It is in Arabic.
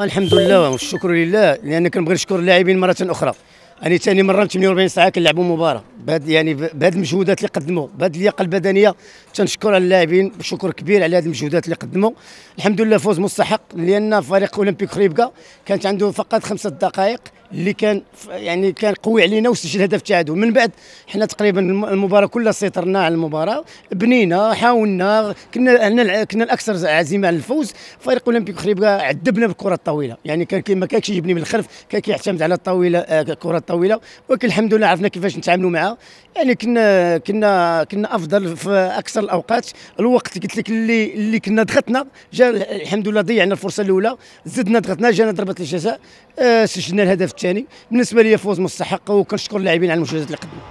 الحمد لله والشكر لله لان كنبغي نشكر اللاعبين مره اخرى يعني ثاني مره 48 ساعه كنلعبوا مباراه بهاد يعني بهاد المجهودات اللي قدموا بهاد اللياقه البدنيه تنشكر على اللاعبين بشكر كبير على هاد المجهودات اللي قدموا الحمد لله فوز مستحق لان فريق اولمبيك خريبكا كانت عنده فقط خمسه دقائق اللي كان يعني كان قوي علينا وسجل هدف التعادل من بعد حنا تقريبا المباراه كلها سيطرنا على المباراه بنينا حاولنا كنا احنا كنا الاكثر عزيمه على الفوز فريق اولمبيك خريبكا عذبنا بالكره الطويله يعني كان ما كانش يجبني من الخلف كان كيعتمد على الطاوله الكره آه، الطويله ولكن الحمد لله عرفنا كيفاش نتعاملوا معها يعني كنا كنا كنا افضل في اكثر الاوقات الوقت قلت لك اللي اللي كنا ضغطنا جا الحمد لله ضيعنا الفرصه الاولى زدنا ضغطنا جانا ضربه الجزاء آه، سجلنا الهدف الثاني بالنسبه لي فوز مستحق وكنشكر اللاعبين على المجهودات اللي قدموا